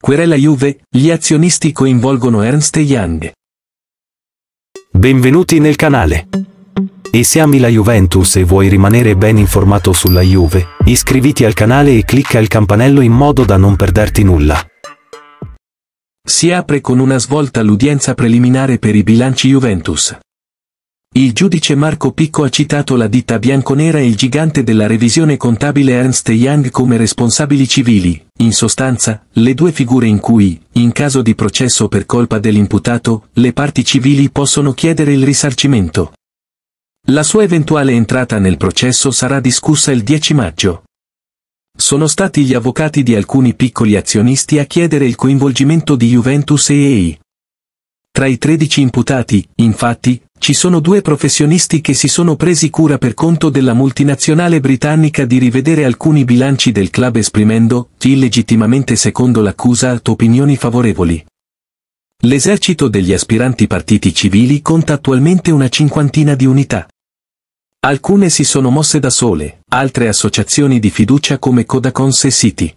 Querela Juve, gli azionisti coinvolgono Ernst Young. Benvenuti nel canale. E se ami la Juventus e vuoi rimanere ben informato sulla Juve, iscriviti al canale e clicca il campanello in modo da non perderti nulla. Si apre con una svolta l'udienza preliminare per i bilanci Juventus. Il giudice Marco Picco ha citato la ditta bianconera e il gigante della revisione contabile Ernst Young come responsabili civili, in sostanza, le due figure in cui, in caso di processo per colpa dell'imputato, le parti civili possono chiedere il risarcimento. La sua eventuale entrata nel processo sarà discussa il 10 maggio. Sono stati gli avvocati di alcuni piccoli azionisti a chiedere il coinvolgimento di Juventus e EI. Tra i 13 imputati, infatti, ci sono due professionisti che si sono presi cura per conto della multinazionale britannica di rivedere alcuni bilanci del club esprimendo, illegittimamente secondo l'accusa, opinioni favorevoli. L'esercito degli aspiranti partiti civili conta attualmente una cinquantina di unità. Alcune si sono mosse da sole, altre associazioni di fiducia come Codacons e City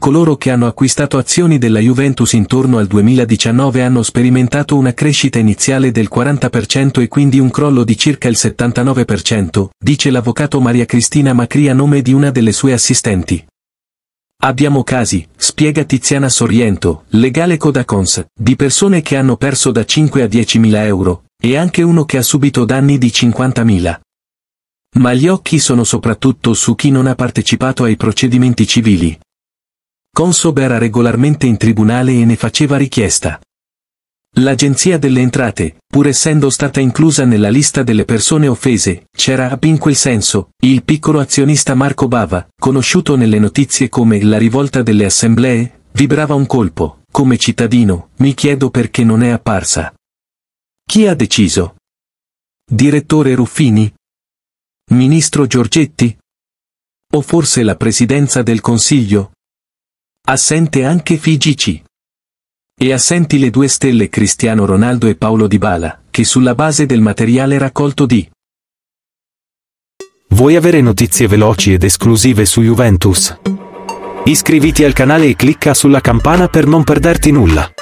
coloro che hanno acquistato azioni della Juventus intorno al 2019 hanno sperimentato una crescita iniziale del 40% e quindi un crollo di circa il 79%, dice l'avvocato Maria Cristina Macri a nome di una delle sue assistenti. Abbiamo casi, spiega Tiziana Sorriento, legale Codacons, di persone che hanno perso da 5 a 10 mila euro, e anche uno che ha subito danni di 50 mila. Ma gli occhi sono soprattutto su chi non ha partecipato ai procedimenti civili, Consob era regolarmente in tribunale e ne faceva richiesta. L'Agenzia delle Entrate, pur essendo stata inclusa nella lista delle persone offese, c'era in quel senso, il piccolo azionista Marco Bava, conosciuto nelle notizie come la rivolta delle assemblee, vibrava un colpo, come cittadino, mi chiedo perché non è apparsa. Chi ha deciso? Direttore Ruffini? Ministro Giorgetti? O forse la Presidenza del Consiglio? Assente anche Figici. E assenti le due stelle Cristiano Ronaldo e Paolo Di Bala, che sulla base del materiale raccolto di Vuoi avere notizie veloci ed esclusive su Juventus? Iscriviti al canale e clicca sulla campana per non perderti nulla.